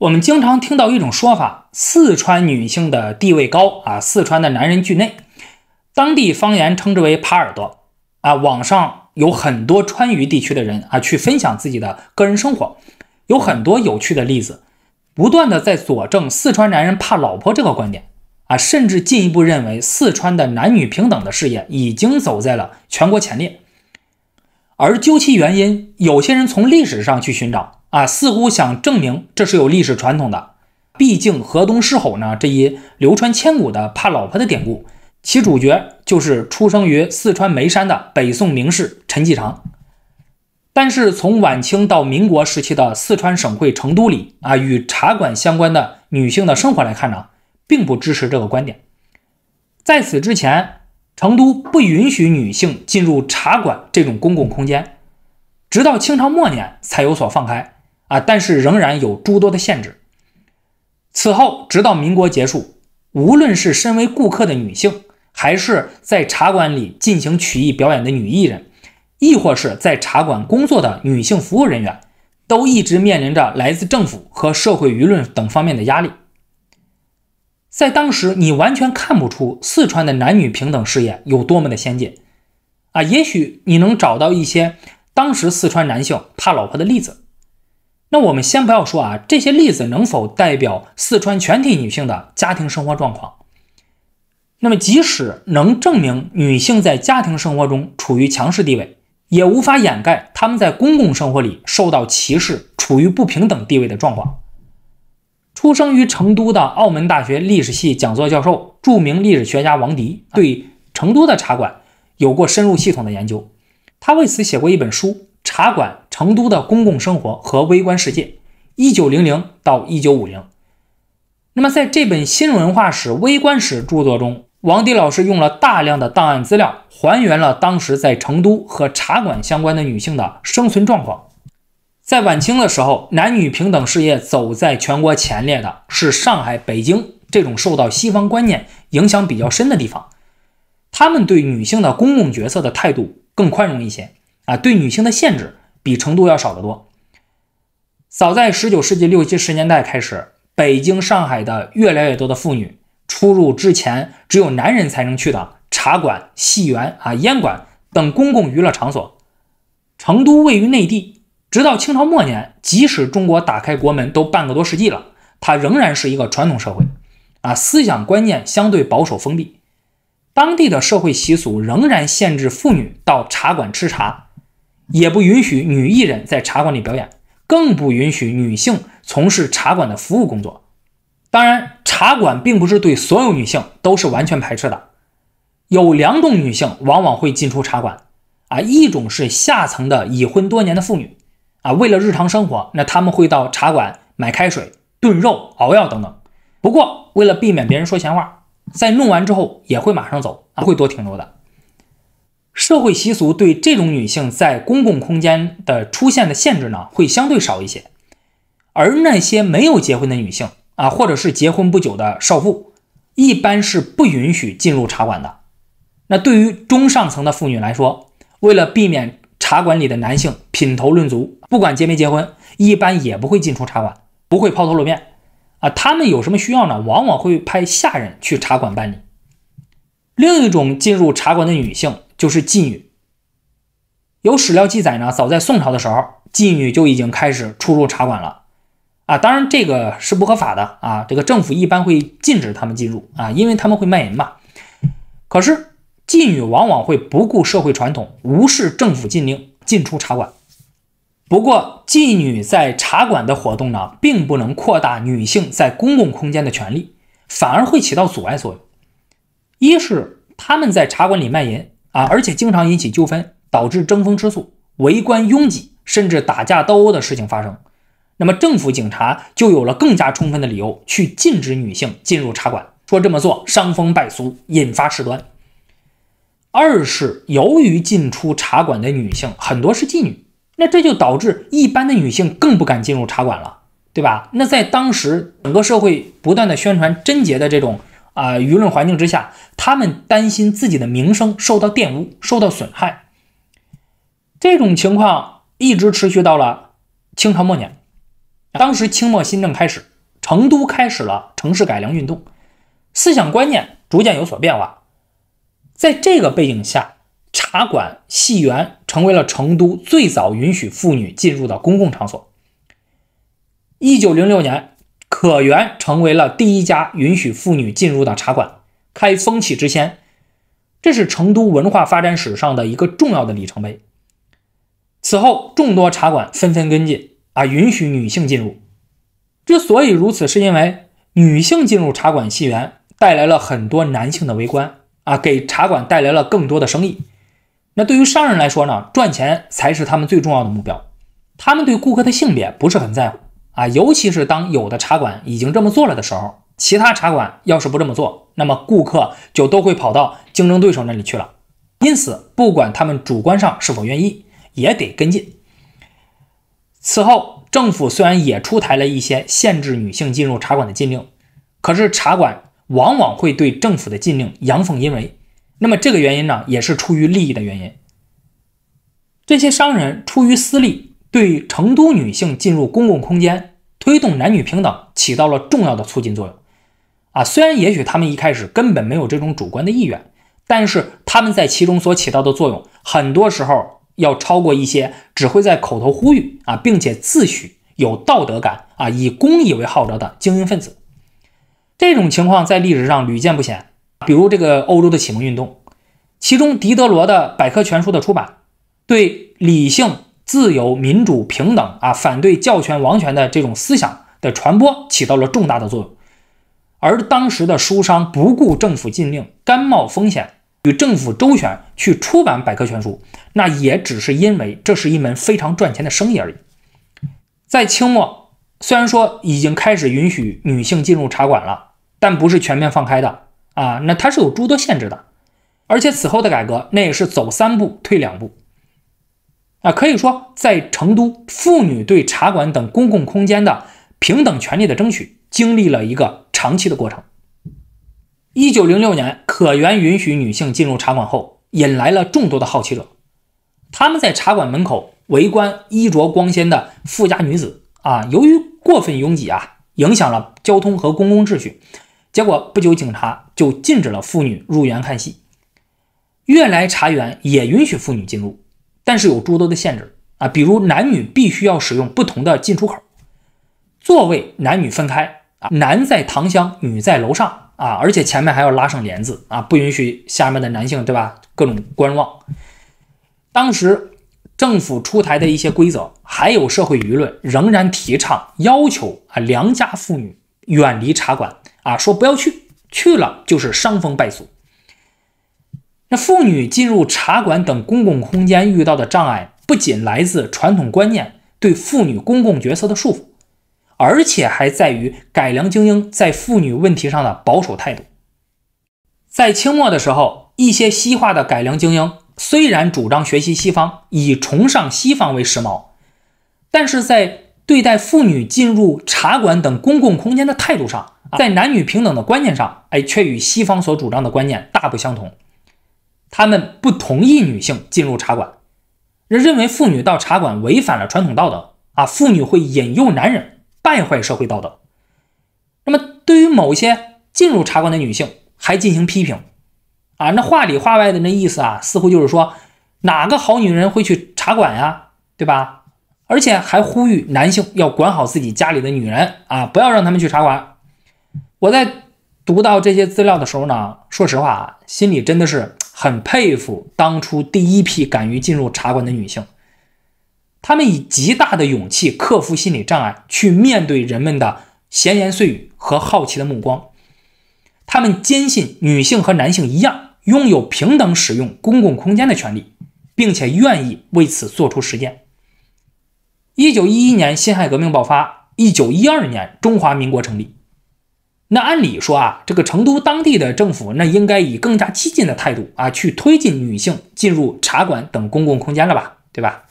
我们经常听到一种说法：四川女性的地位高啊，四川的男人惧内，当地方言称之为“耙耳朵”。啊，网上有很多川渝地区的人啊去分享自己的个人生活，有很多有趣的例子，不断的在佐证四川男人怕老婆这个观点啊，甚至进一步认为四川的男女平等的事业已经走在了全国前列。而究其原因，有些人从历史上去寻找。啊，似乎想证明这是有历史传统的，毕竟河东狮吼呢这一流传千古的怕老婆的典故，其主角就是出生于四川眉山的北宋名士陈继常。但是从晚清到民国时期的四川省会成都里啊，与茶馆相关的女性的生活来看呢，并不支持这个观点。在此之前，成都不允许女性进入茶馆这种公共空间，直到清朝末年才有所放开。啊，但是仍然有诸多的限制。此后，直到民国结束，无论是身为顾客的女性，还是在茶馆里进行曲艺表演的女艺人，亦或是在茶馆工作的女性服务人员，都一直面临着来自政府和社会舆论等方面的压力。在当时，你完全看不出四川的男女平等事业有多么的先进。啊，也许你能找到一些当时四川男性怕老婆的例子。那我们先不要说啊，这些例子能否代表四川全体女性的家庭生活状况？那么，即使能证明女性在家庭生活中处于强势地位，也无法掩盖她们在公共生活里受到歧视、处于不平等地位的状况。出生于成都的澳门大学历史系讲座教授、著名历史学家王迪，对成都的茶馆有过深入系统的研究，他为此写过一本书《茶馆》。成都的公共生活和微观世界，一九零零到一九五零。那么在这本新文化史微观史著作中，王迪老师用了大量的档案资料，还原了当时在成都和茶馆相关的女性的生存状况。在晚清的时候，男女平等事业走在全国前列的是上海、北京这种受到西方观念影响比较深的地方，他们对女性的公共角色的态度更宽容一些啊，对女性的限制。比成都要少得多。早在十九世纪六七十年代开始，北京、上海的越来越多的妇女出入之前只有男人才能去的茶馆、戏园啊、烟馆等公共娱乐场所。成都位于内地，直到清朝末年，即使中国打开国门都半个多世纪了，它仍然是一个传统社会，啊，思想观念相对保守封闭，当地的社会习俗仍然限制妇女到茶馆吃茶。也不允许女艺人在茶馆里表演，更不允许女性从事茶馆的服务工作。当然，茶馆并不是对所有女性都是完全排斥的。有两种女性往往会进出茶馆，啊，一种是下层的已婚多年的妇女，啊，为了日常生活，那他们会到茶馆买开水、炖肉、熬药等等。不过，为了避免别人说闲话，在弄完之后也会马上走，啊，会多停留的。社会习俗对这种女性在公共空间的出现的限制呢，会相对少一些。而那些没有结婚的女性啊，或者是结婚不久的少妇，一般是不允许进入茶馆的。那对于中上层的妇女来说，为了避免茶馆里的男性品头论足，不管结没结婚，一般也不会进出茶馆，不会抛头露面。啊，他们有什么需要呢？往往会派下人去茶馆办理。另一种进入茶馆的女性。就是妓女，有史料记载呢，早在宋朝的时候，妓女就已经开始出入茶馆了，啊，当然这个是不合法的啊，这个政府一般会禁止他们进入啊，因为他们会卖淫嘛。可是妓女往往会不顾社会传统，无视政府禁令，进出茶馆。不过，妓女在茶馆的活动呢，并不能扩大女性在公共空间的权利，反而会起到阻碍作用。一是他们在茶馆里卖淫。啊，而且经常引起纠纷，导致争风吃醋、围观拥挤，甚至打架斗殴的事情发生。那么，政府警察就有了更加充分的理由去禁止女性进入茶馆，说这么做伤风败俗，引发事端。二是由于进出茶馆的女性很多是妓女，那这就导致一般的女性更不敢进入茶馆了，对吧？那在当时，整个社会不断的宣传贞洁的这种。啊，舆论环境之下，他们担心自己的名声受到玷污、受到损害。这种情况一直持续到了清朝末年。当时清末新政开始，成都开始了城市改良运动，思想观念逐渐有所变化。在这个背景下，茶馆、戏园成为了成都最早允许妇女进入的公共场所。一九零六年。可园成为了第一家允许妇女进入的茶馆，开风气之先，这是成都文化发展史上的一个重要的里程碑。此后，众多茶馆纷纷跟进，啊，允许女性进入。之所以如此，是因为女性进入茶馆戏园，带来了很多男性的围观，啊，给茶馆带来了更多的生意。那对于商人来说呢？赚钱才是他们最重要的目标，他们对顾客的性别不是很在乎。啊，尤其是当有的茶馆已经这么做了的时候，其他茶馆要是不这么做，那么顾客就都会跑到竞争对手那里去了。因此，不管他们主观上是否愿意，也得跟进。此后，政府虽然也出台了一些限制女性进入茶馆的禁令，可是茶馆往往会对政府的禁令阳奉阴违。那么，这个原因呢，也是出于利益的原因。这些商人出于私利。对成都女性进入公共空间，推动男女平等起到了重要的促进作用。啊，虽然也许他们一开始根本没有这种主观的意愿，但是他们在其中所起到的作用，很多时候要超过一些只会在口头呼吁啊，并且自诩有道德感啊，以公益为号召的精英分子。这种情况在历史上屡见不鲜，比如这个欧洲的启蒙运动，其中狄德罗的百科全书的出版，对理性。自由、民主、平等啊，反对教权、王权的这种思想的传播起到了重大的作用。而当时的书商不顾政府禁令，甘冒风险，与政府周旋去出版百科全书，那也只是因为这是一门非常赚钱的生意而已。在清末，虽然说已经开始允许女性进入茶馆了，但不是全面放开的啊，那它是有诸多限制的。而且此后的改革，那也是走三步退两步。啊，可以说，在成都，妇女对茶馆等公共空间的平等权利的争取，经历了一个长期的过程。一九零六年，可园允许女性进入茶馆后，引来了众多的好奇者，他们在茶馆门口围观衣着光鲜的富家女子。啊，由于过分拥挤啊，影响了交通和公共秩序，结果不久，警察就禁止了妇女入园看戏。悦来茶园也允许妇女进入。但是有诸多的限制啊，比如男女必须要使用不同的进出口，座位男女分开啊，男在堂厢，女在楼上啊，而且前面还要拉上帘子啊，不允许下面的男性对吧？各种观望。当时政府出台的一些规则，还有社会舆论仍然提倡要求啊，良家妇女远离茶馆啊，说不要去，去了就是伤风败俗。那妇女进入茶馆等公共空间遇到的障碍，不仅来自传统观念对妇女公共角色的束缚，而且还在于改良精英在妇女问题上的保守态度。在清末的时候，一些西化的改良精英虽然主张学习西方，以崇尚西方为时髦，但是在对待妇女进入茶馆等公共空间的态度上，在男女平等的观念上，哎，却与西方所主张的观念大不相同。他们不同意女性进入茶馆，认为妇女到茶馆违反了传统道德啊，妇女会引诱男人，败坏社会道德。那么，对于某些进入茶馆的女性，还进行批评啊，那话里话外的那意思啊，似乎就是说哪个好女人会去茶馆呀，对吧？而且还呼吁男性要管好自己家里的女人啊，不要让他们去茶馆。我在读到这些资料的时候呢，说实话，啊，心里真的是。很佩服当初第一批敢于进入茶馆的女性，她们以极大的勇气克服心理障碍，去面对人们的闲言碎语和好奇的目光。她们坚信女性和男性一样拥有平等使用公共空间的权利，并且愿意为此做出实践。一九一一年辛亥革命爆发，一九一二年中华民国成立。那按理说啊，这个成都当地的政府那应该以更加激进的态度啊，去推进女性进入茶馆等公共空间了吧，对吧？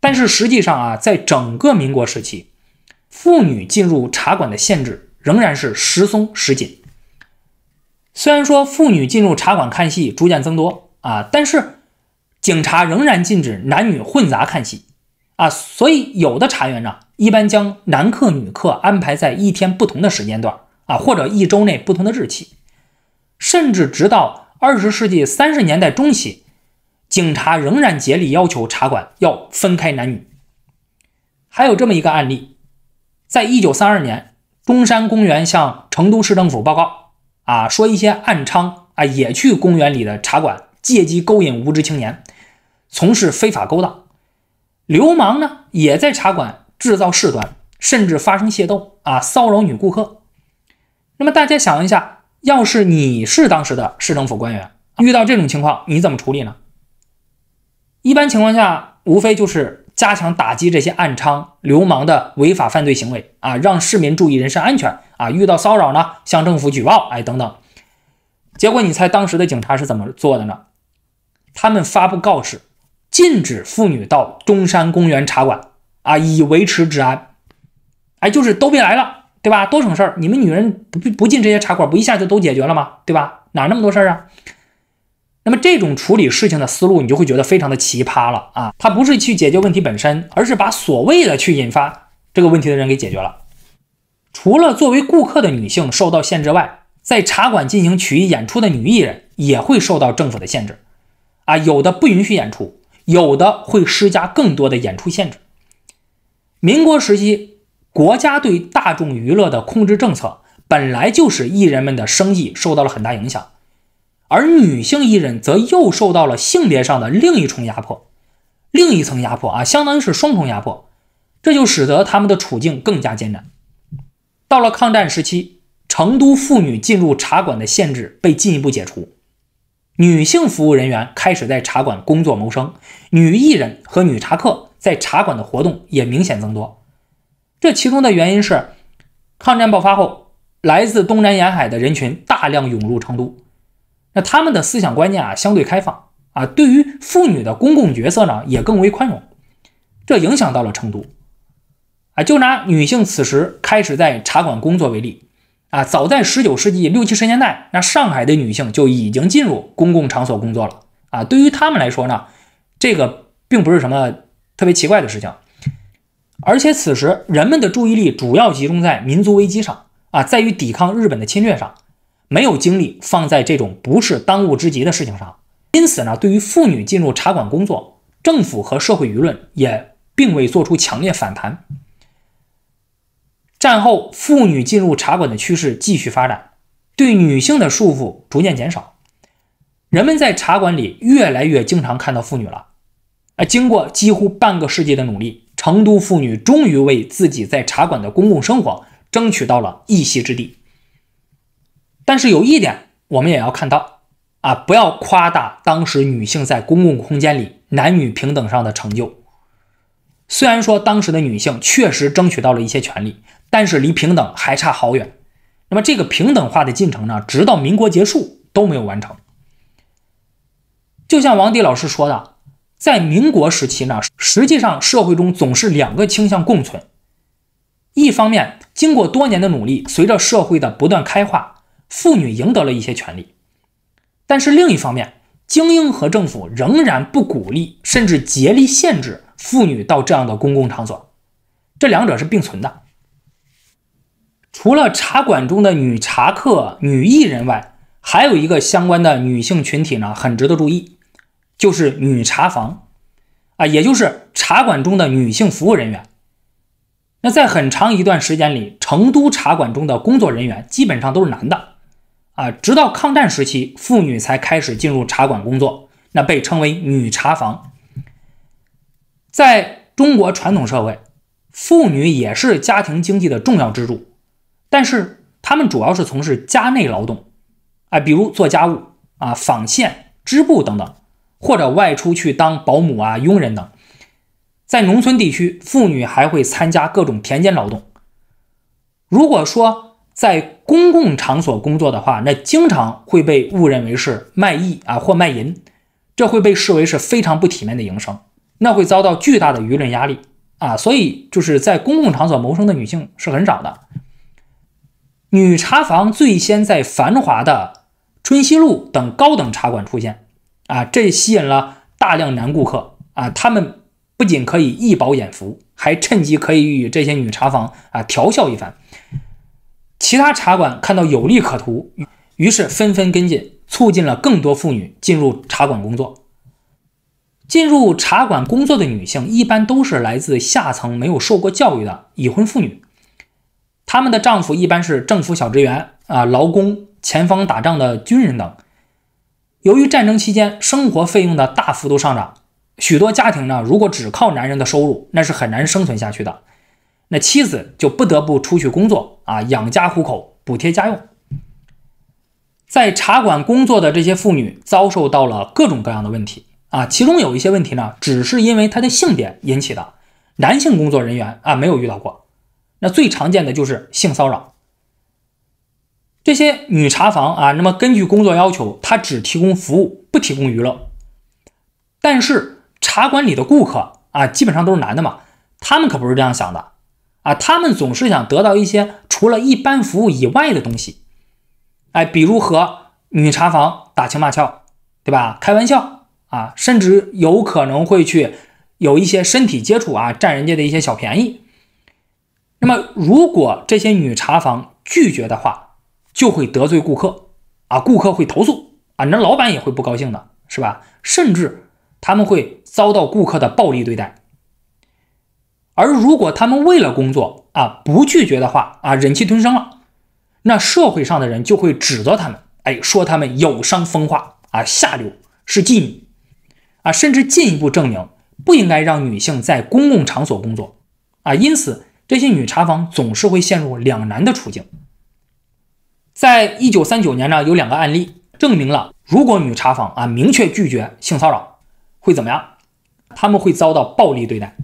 但是实际上啊，在整个民国时期，妇女进入茶馆的限制仍然是时松时紧。虽然说妇女进入茶馆看戏逐渐增多啊，但是警察仍然禁止男女混杂看戏啊，所以有的茶园呢，一般将男客女客安排在一天不同的时间段。啊，或者一周内不同的日期，甚至直到二十世纪三十年代中期，警察仍然竭力要求茶馆要分开男女。还有这么一个案例，在一九三二年，中山公园向成都市政府报告，啊，说一些暗娼啊也去公园里的茶馆，借机勾引无知青年，从事非法勾当。流氓呢也在茶馆制造事端，甚至发生械斗啊，骚扰女顾客。那么大家想一下，要是你是当时的市政府官员，遇到这种情况，你怎么处理呢？一般情况下，无非就是加强打击这些暗娼流氓的违法犯罪行为啊，让市民注意人身安全啊，遇到骚扰呢，向政府举报，哎，等等。结果你猜当时的警察是怎么做的呢？他们发布告示，禁止妇女到中山公园茶馆啊，以维持治安。哎，就是都别来了。对吧？多省事儿！你们女人不不进这些茶馆，不一下就都解决了吗？对吧？哪那么多事儿啊？那么这种处理事情的思路，你就会觉得非常的奇葩了啊！它不是去解决问题本身，而是把所谓的去引发这个问题的人给解决了。除了作为顾客的女性受到限制外，在茶馆进行曲艺演出的女艺人也会受到政府的限制啊！有的不允许演出，有的会施加更多的演出限制。民国时期。国家对大众娱乐的控制政策，本来就使艺人们的生意受到了很大影响，而女性艺人则又受到了性别上的另一重压迫，另一层压迫啊，相当于是双重压迫，这就使得他们的处境更加艰难。到了抗战时期，成都妇女进入茶馆的限制被进一步解除，女性服务人员开始在茶馆工作谋生，女艺人和女茶客在茶馆的活动也明显增多。这其中的原因是，抗战爆发后，来自东南沿海的人群大量涌入成都。那他们的思想观念啊，相对开放啊，对于妇女的公共角色呢，也更为宽容。这影响到了成都。啊，就拿女性此时开始在茶馆工作为例。啊，早在19世纪六七十年代，那上海的女性就已经进入公共场所工作了。啊，对于他们来说呢，这个并不是什么特别奇怪的事情。而且此时人们的注意力主要集中在民族危机上啊，在于抵抗日本的侵略上，没有精力放在这种不是当务之急的事情上。因此呢，对于妇女进入茶馆工作，政府和社会舆论也并未做出强烈反弹。战后，妇女进入茶馆的趋势继续发展，对女性的束缚逐渐减少，人们在茶馆里越来越经常看到妇女了。啊，经过几乎半个世纪的努力。成都妇女终于为自己在茶馆的公共生活争取到了一席之地，但是有一点我们也要看到，啊，不要夸大当时女性在公共空间里男女平等上的成就。虽然说当时的女性确实争取到了一些权利，但是离平等还差好远。那么这个平等化的进程呢，直到民国结束都没有完成。就像王迪老师说的。在民国时期呢，实际上社会中总是两个倾向共存。一方面，经过多年的努力，随着社会的不断开化，妇女赢得了一些权利；但是另一方面，精英和政府仍然不鼓励，甚至竭力限制妇女到这样的公共场所。这两者是并存的。除了茶馆中的女茶客、女艺人外，还有一个相关的女性群体呢，很值得注意。就是女茶房，啊，也就是茶馆中的女性服务人员。那在很长一段时间里，成都茶馆中的工作人员基本上都是男的，啊，直到抗战时期，妇女才开始进入茶馆工作，那被称为女茶房。在中国传统社会，妇女也是家庭经济的重要支柱，但是她们主要是从事家内劳动，啊，比如做家务啊、纺线、织布等等。或者外出去当保姆啊、佣人等，在农村地区，妇女还会参加各种田间劳动。如果说在公共场所工作的话，那经常会被误认为是卖艺啊或卖淫，这会被视为是非常不体面的营生，那会遭到巨大的舆论压力啊。所以，就是在公共场所谋生的女性是很少的。女茶房最先在繁华的春熙路等高等茶馆出现。啊，这吸引了大量男顾客啊！他们不仅可以一饱眼福，还趁机可以与这些女茶房啊调笑一番。其他茶馆看到有利可图，于是纷纷跟进，促进了更多妇女进入茶馆工作。进入茶馆工作的女性一般都是来自下层、没有受过教育的已婚妇女，她们的丈夫一般是政府小职员、啊劳工、前方打仗的军人等。由于战争期间生活费用的大幅度上涨，许多家庭呢，如果只靠男人的收入，那是很难生存下去的。那妻子就不得不出去工作啊，养家糊口，补贴家用。在茶馆工作的这些妇女遭受到了各种各样的问题啊，其中有一些问题呢，只是因为她的性别引起的，男性工作人员啊没有遇到过。那最常见的就是性骚扰。这些女茶房啊，那么根据工作要求，她只提供服务，不提供娱乐。但是茶馆里的顾客啊，基本上都是男的嘛，他们可不是这样想的啊，他们总是想得到一些除了一般服务以外的东西。哎，比如和女茶房打情骂俏，对吧？开玩笑啊，甚至有可能会去有一些身体接触啊，占人家的一些小便宜。那么，如果这些女茶房拒绝的话，就会得罪顾客啊，顾客会投诉啊，那老板也会不高兴的，是吧？甚至他们会遭到顾客的暴力对待。而如果他们为了工作啊不拒绝的话啊，忍气吞声了，那社会上的人就会指责他们，哎，说他们有伤风化啊，下流是妓女啊，甚至进一步证明不应该让女性在公共场所工作啊。因此，这些女茶房总是会陷入两难的处境。在一九三九年呢，有两个案例证明了，如果女茶房啊明确拒绝性骚扰，会怎么样？他们会遭到暴力对待。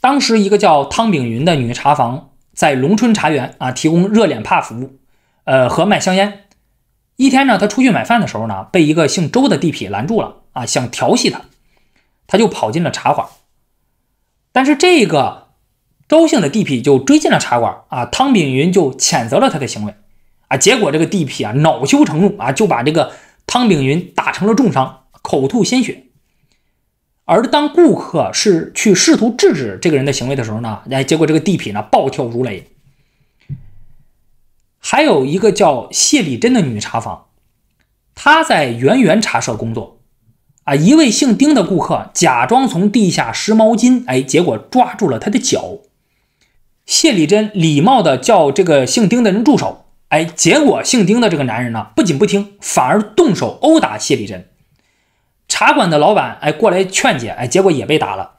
当时一个叫汤炳云的女茶房，在龙春茶园啊提供热脸帕服务，呃和卖香烟。一天呢，她出去买饭的时候呢，被一个姓周的地痞拦住了啊，想调戏她，她就跑进了茶馆，但是这个。高兴的地痞就追进了茶馆啊，汤炳云就谴责了他的行为啊，结果这个地痞啊恼羞成怒啊，就把这个汤炳云打成了重伤，口吐鲜血。而当顾客是去试图制止这个人的行为的时候呢，哎，结果这个地痞呢暴跳如雷。还有一个叫谢丽珍的女茶房，她在圆圆茶社工作啊，一位姓丁的顾客假装从地下拾毛巾，哎，结果抓住了他的脚。谢丽珍礼貌地叫这个姓丁的人住手，哎，结果姓丁的这个男人呢，不仅不听，反而动手殴打谢丽珍。茶馆的老板，哎，过来劝解，哎，结果也被打了。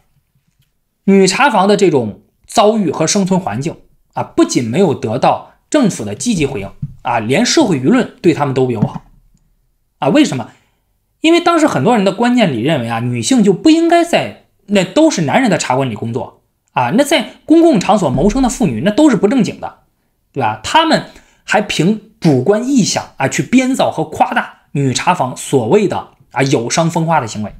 女茶房的这种遭遇和生存环境啊，不仅没有得到政府的积极回应啊，连社会舆论对他们都不友好。啊，为什么？因为当时很多人的观念里认为啊，女性就不应该在那都是男人的茶馆里工作。啊，那在公共场所谋生的妇女，那都是不正经的，对吧？他们还凭主观臆想啊，去编造和夸大女茶房所谓的啊有伤风化的行为，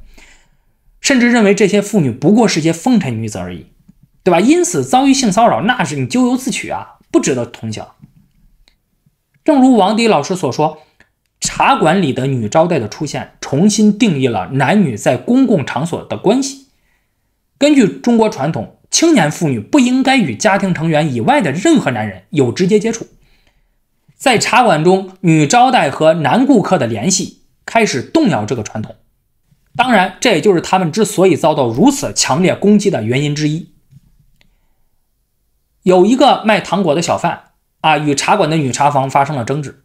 甚至认为这些妇女不过是些风尘女子而已，对吧？因此遭遇性骚扰，那是你咎由自取啊，不值得同情。正如王迪老师所说，茶馆里的女招待的出现，重新定义了男女在公共场所的关系。根据中国传统。青年妇女不应该与家庭成员以外的任何男人有直接接触。在茶馆中，女招待和男顾客的联系开始动摇这个传统。当然，这也就是他们之所以遭到如此强烈攻击的原因之一。有一个卖糖果的小贩啊，与茶馆的女茶房发生了争执。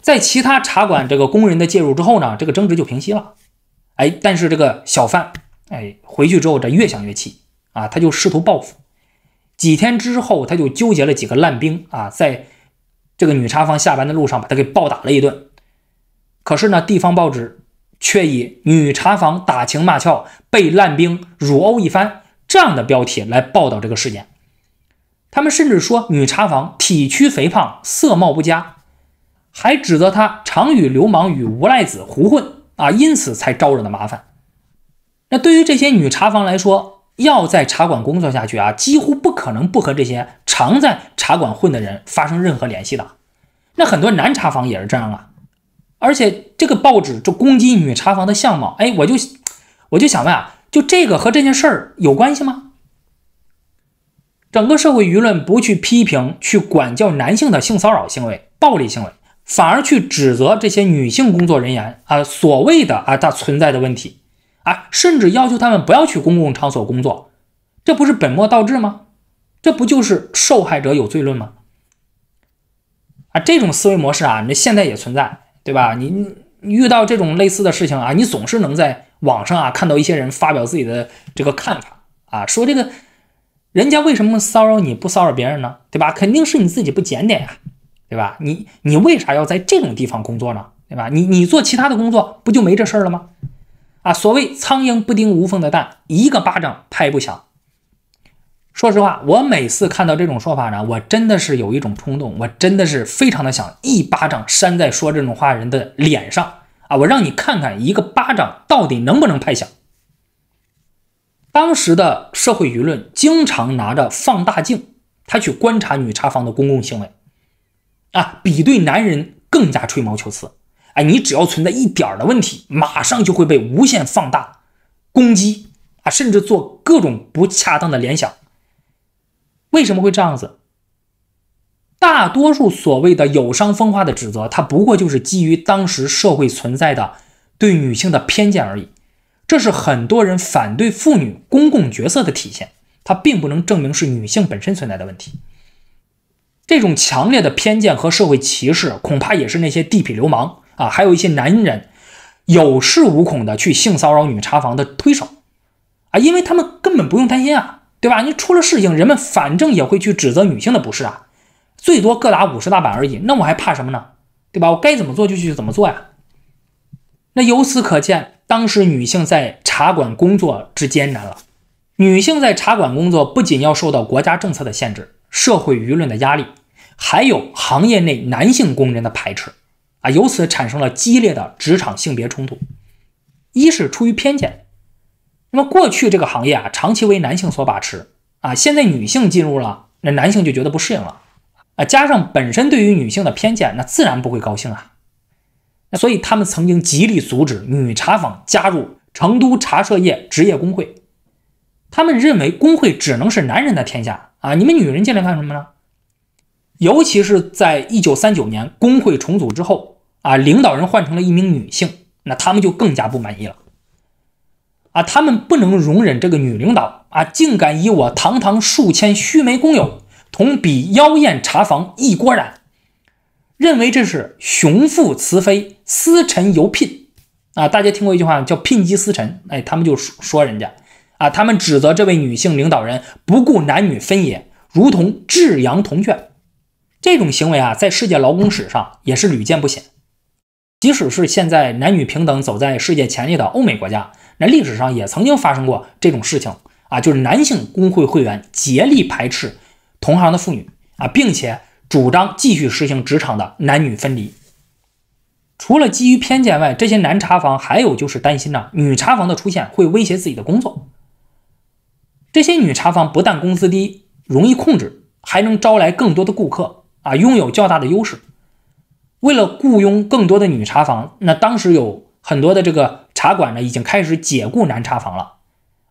在其他茶馆这个工人的介入之后呢，这个争执就平息了。哎，但是这个小贩哎回去之后，这越想越气。啊，他就试图报复。几天之后，他就纠结了几个烂兵啊，在这个女茶房下班的路上，把他给暴打了一顿。可是呢，地方报纸却以“女茶房打情骂俏被烂兵辱殴一番”这样的标题来报道这个事件。他们甚至说女茶房体虚肥胖、色貌不佳，还指责她常与流氓与无赖子胡混啊，因此才招惹的麻烦。那对于这些女茶房来说，要在茶馆工作下去啊，几乎不可能不和这些常在茶馆混的人发生任何联系的。那很多男茶房也是这样啊。而且这个报纸就攻击女茶房的相貌，哎，我就我就想问啊，就这个和这件事儿有关系吗？整个社会舆论不去批评、去管教男性的性骚扰行为、暴力行为，反而去指责这些女性工作人员啊所谓的啊它存在的问题。啊，甚至要求他们不要去公共场所工作，这不是本末倒置吗？这不就是受害者有罪论吗？啊，这种思维模式啊，那现在也存在，对吧？你遇到这种类似的事情啊，你总是能在网上啊看到一些人发表自己的这个看法啊，说这个人家为什么骚扰你不骚扰别人呢？对吧？肯定是你自己不检点呀，对吧？你你为啥要在这种地方工作呢？对吧？你你做其他的工作不就没这事儿了吗？啊，所谓苍蝇不叮无缝的蛋，一个巴掌拍不响。说实话，我每次看到这种说法呢，我真的是有一种冲动，我真的是非常的想一巴掌扇在说这种话人的脸上啊！我让你看看一个巴掌到底能不能拍响。当时的社会舆论经常拿着放大镜，他去观察女茶房的公共行为，啊，比对男人更加吹毛求疵。哎，你只要存在一点的问题，马上就会被无限放大、攻击啊，甚至做各种不恰当的联想。为什么会这样子？大多数所谓的有伤风化的指责，它不过就是基于当时社会存在的对女性的偏见而已。这是很多人反对妇女公共角色的体现，它并不能证明是女性本身存在的问题。这种强烈的偏见和社会歧视，恐怕也是那些地痞流氓。啊，还有一些男人有恃无恐的去性骚扰女茶房的推手，啊，因为他们根本不用担心啊，对吧？你出了事情，人们反正也会去指责女性的不是啊，最多各打五十大板而已，那我还怕什么呢？对吧？我该怎么做就去怎么做呀。那由此可见，当时女性在茶馆工作之艰难了。女性在茶馆工作不仅要受到国家政策的限制、社会舆论的压力，还有行业内男性工人的排斥。啊，由此产生了激烈的职场性别冲突。一是出于偏见，那么过去这个行业啊，长期为男性所把持啊，现在女性进入了，那男性就觉得不适应了啊，加上本身对于女性的偏见，那自然不会高兴啊。那所以他们曾经极力阻止女茶坊加入成都茶社业职业工会，他们认为工会只能是男人的天下啊，你们女人进来干什么呢？尤其是在一九三九年工会重组之后啊，领导人换成了一名女性，那他们就更加不满意了。啊，他们不能容忍这个女领导啊，竟敢以我堂堂数千须眉工友同比妖艳茶房一锅染，认为这是雄妇雌妃，私臣尤聘啊。大家听过一句话叫聘鸡私臣，哎，他们就说说人家啊，他们指责这位女性领导人不顾男女分野，如同至羊同圈。这种行为啊，在世界劳工史上也是屡见不鲜。即使是现在男女平等走在世界前列的欧美国家，那历史上也曾经发生过这种事情啊，就是男性工会会员竭力排斥同行的妇女啊，并且主张继续实行职场的男女分离。除了基于偏见外，这些男茶房还有就是担心呢，女茶房的出现会威胁自己的工作。这些女茶房不但工资低、容易控制，还能招来更多的顾客。啊，拥有较大的优势。为了雇佣更多的女茶房，那当时有很多的这个茶馆呢，已经开始解雇男茶房了。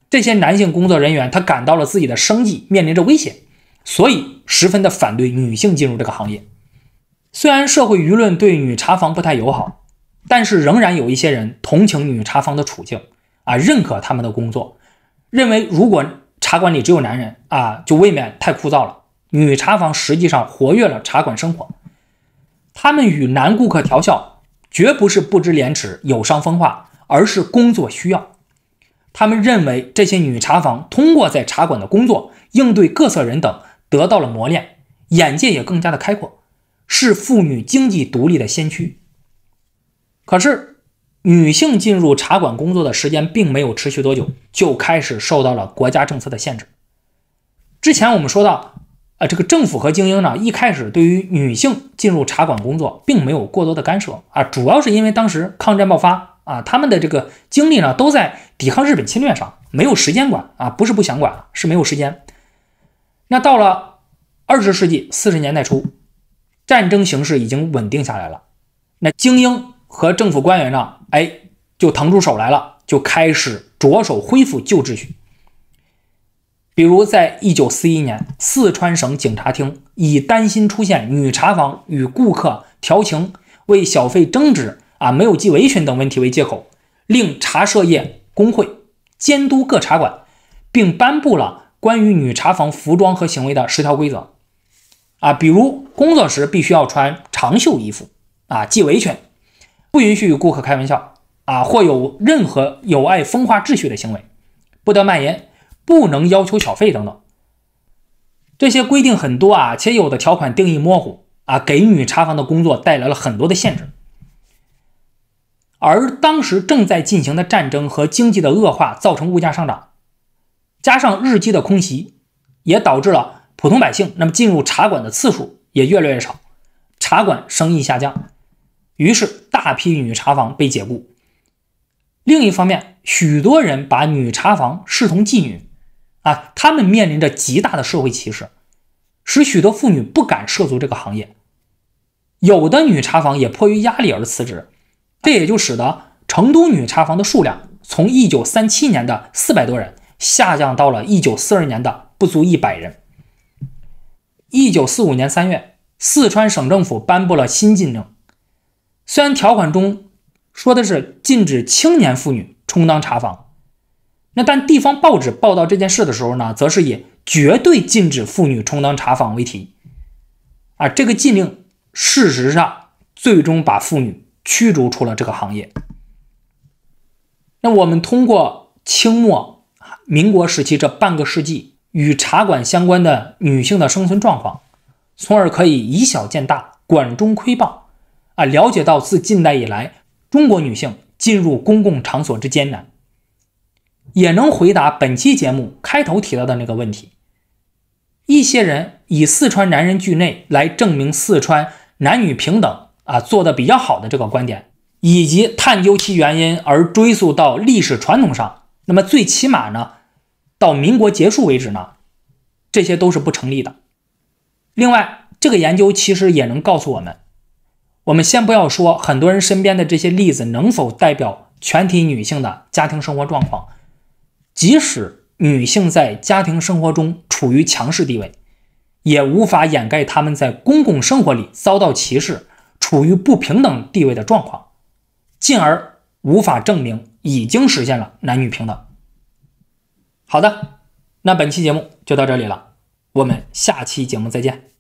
这些男性工作人员，他感到了自己的生计面临着危险，所以十分的反对女性进入这个行业。虽然社会舆论对女茶房不太友好，但是仍然有一些人同情女茶房的处境，啊，认可他们的工作，认为如果茶馆里只有男人，啊，就未免太枯燥了。女茶房实际上活跃了茶馆生活，她们与男顾客调笑，绝不是不知廉耻、有伤风化，而是工作需要。她们认为这些女茶房通过在茶馆的工作，应对各色人等，得到了磨练，眼界也更加的开阔，是妇女经济独立的先驱。可是，女性进入茶馆工作的时间并没有持续多久，就开始受到了国家政策的限制。之前我们说到。这个政府和精英呢，一开始对于女性进入茶馆工作并没有过多的干涉啊，主要是因为当时抗战爆发啊，他们的这个精力呢都在抵抗日本侵略上，没有时间管啊，不是不想管，是没有时间。那到了二十世纪四十年代初，战争形势已经稳定下来了，那精英和政府官员呢，哎，就腾出手来了，就开始着手恢复旧秩序。比如，在一九四一年，四川省警察厅以担心出现女茶房与顾客调情、为小费争执、啊没有系围裙等问题为借口，令茶社业工会监督各茶馆，并颁布了关于女茶房服装和行为的十条规则。啊，比如工作时必须要穿长袖衣服，啊系围裙，不允许与顾客开玩笑，啊或有任何有碍风化秩序的行为，不得蔓延。不能要求小费等等，这些规定很多啊，且有的条款定义模糊啊，给女茶房的工作带来了很多的限制。而当时正在进行的战争和经济的恶化，造成物价上涨，加上日机的空袭，也导致了普通百姓那么进入茶馆的次数也越来越少，茶馆生意下降，于是大批女茶房被解雇。另一方面，许多人把女茶房视同妓女。啊，他们面临着极大的社会歧视，使许多妇女不敢涉足这个行业。有的女茶房也迫于压力而辞职，这也就使得成都女茶房的数量从1937年的400多人下降到了1 9 4二年的不足100人。1945年3月，四川省政府颁布了新禁令，虽然条款中说的是禁止青年妇女充当茶房。那但地方报纸报道这件事的时候呢，则是以绝对禁止妇女充当茶坊为题，啊，这个禁令事实上最终把妇女驱逐出了这个行业。那我们通过清末、民国时期这半个世纪与茶馆相关的女性的生存状况，从而可以以小见大，管中窥豹，啊，了解到自近代以来中国女性进入公共场所之艰难。也能回答本期节目开头提到的那个问题。一些人以四川男人惧内来证明四川男女平等啊做的比较好的这个观点，以及探究其原因而追溯到历史传统上，那么最起码呢，到民国结束为止呢，这些都是不成立的。另外，这个研究其实也能告诉我们，我们先不要说很多人身边的这些例子能否代表全体女性的家庭生活状况。即使女性在家庭生活中处于强势地位，也无法掩盖她们在公共生活里遭到歧视、处于不平等地位的状况，进而无法证明已经实现了男女平等。好的，那本期节目就到这里了，我们下期节目再见。